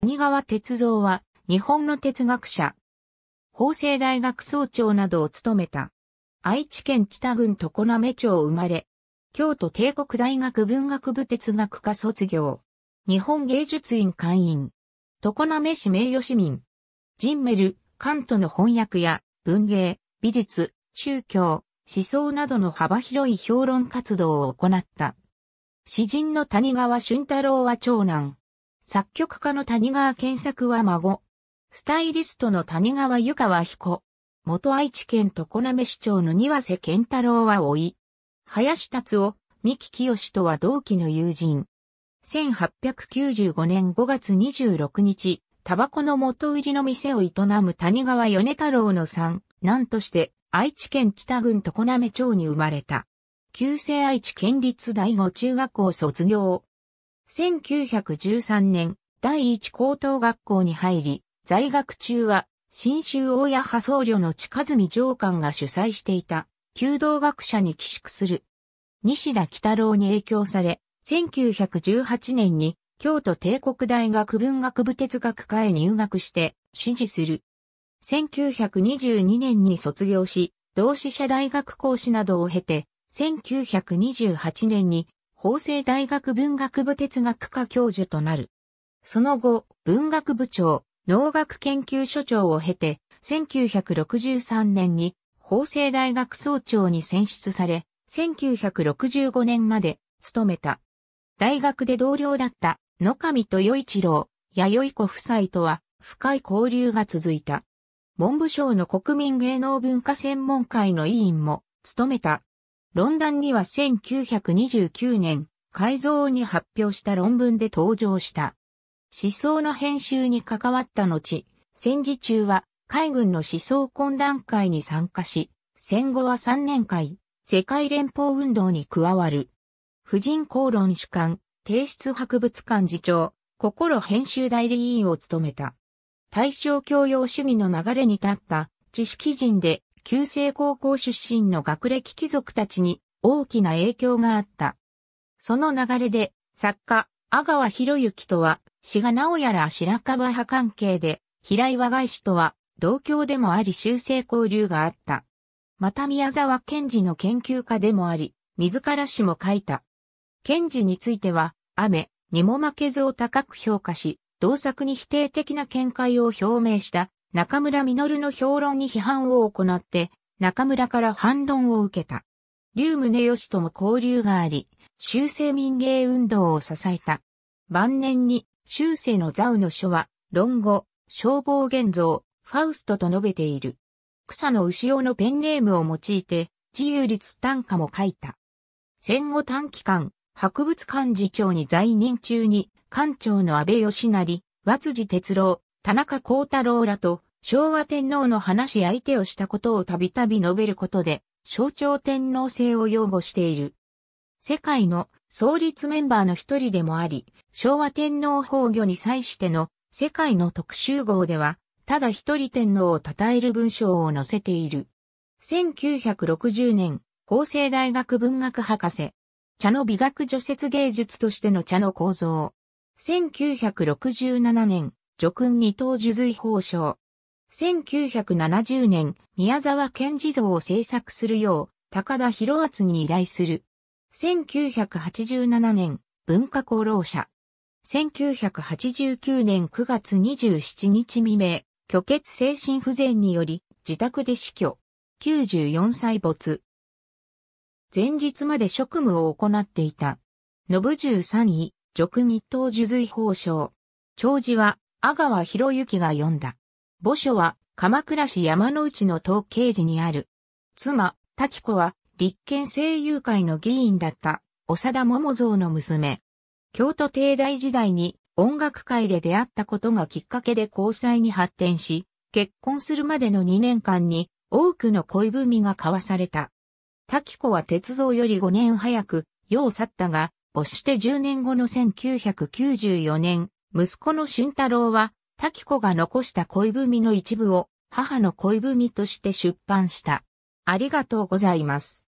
谷川哲三は、日本の哲学者、法政大学総長などを務めた。愛知県北郡常滑町生まれ、京都帝国大学文学部哲学科卒業、日本芸術院会員、常滑市名誉市民、ジンメル、カントの翻訳や文芸、美術、宗教、思想などの幅広い評論活動を行った。詩人の谷川俊太郎は長男。作曲家の谷川健作は孫。スタイリストの谷川由川は彦。元愛知県常滑市長の庭瀬健太郎は老い。林達夫、三木清とは同期の友人。1895年5月26日、タバコの元売りの店を営む谷川米太郎の三男として愛知県北郡常滑町に生まれた。旧制愛知県立第五中学校卒業。1913年、第一高等学校に入り、在学中は、新州大谷派僧侶の近住上官が主催していた、弓道学者に寄宿する。西田北郎に影響され、1918年に京都帝国大学文学部哲学科へ入学して支持する。1922年に卒業し、同志社大学講師などを経て、1928年に法政大学文学部哲学科教授となる。その後、文学部長、農学研究所長を経て、1963年に法政大学総長に選出され、1965年まで務めた。大学で同僚だった野上豊一郎、弥生子夫妻とは深い交流が続いた。文部省の国民芸能文化専門会の委員も務めた。論壇には1929年、改造に発表した論文で登場した。思想の編集に関わった後、戦時中は海軍の思想懇談会に参加し、戦後は3年会、世界連邦運動に加わる。婦人公論主幹、提出博物館次長、心編集代理委員を務めた。対象教養主義の流れに立った知識人で旧制高校出身の学歴貴族たちに大きな影響があった。その流れで、作家、阿川博之とは、志賀直やら白樺派関係で、平岩外氏とは、同郷でもあり修正交流があった。また宮沢賢治の研究家でもあり、自ら詩も書いた。賢治については、雨にも負けずを高く評価し、同作に否定的な見解を表明した中村実の評論に批判を行って、中村から反論を受けた。竜宗義とも交流があり、修正民芸運動を支えた。晩年に、修正のザウの書は、論語、消防現像、ファウストと述べている。草の牛尾のペンネームを用いて、自由律短歌も書いた。戦後短期間、博物館次長に在任中に、館長の安倍義成、和辻哲郎、田中幸太郎らと昭和天皇の話し相手をしたことをたびたび述べることで、象徴天皇制を擁護している。世界の創立メンバーの一人でもあり、昭和天皇崩御に際しての世界の特集号では、ただ一人天皇を称える文章を載せている。1960年、法政大学文学博士。茶の美学除雪芸術としての茶の構造。1967年、叙勲二等受髄法章。1970年、宮沢賢治像を制作するよう、高田博厚に依頼する。1987年、文化功労者。1989年9月27日未明、虚血精神不全により、自宅で死去。94歳没。前日まで職務を行っていた。信十三位、叙勲一等受髄法章。長寿は、阿川博之が読んだ。墓所は、鎌倉市山の内の東慶寺にある。妻、滝子は、立憲声優会の議員だった、長田桃蔵の娘。京都帝大時代に音楽界で出会ったことがきっかけで交際に発展し、結婚するまでの2年間に多くの恋文が交わされた。滝子は鉄道より5年早く、世を去ったが、押して10年後の1994年、息子の慎太郎は、滝子が残した恋文の一部を母の恋文として出版した。ありがとうございます。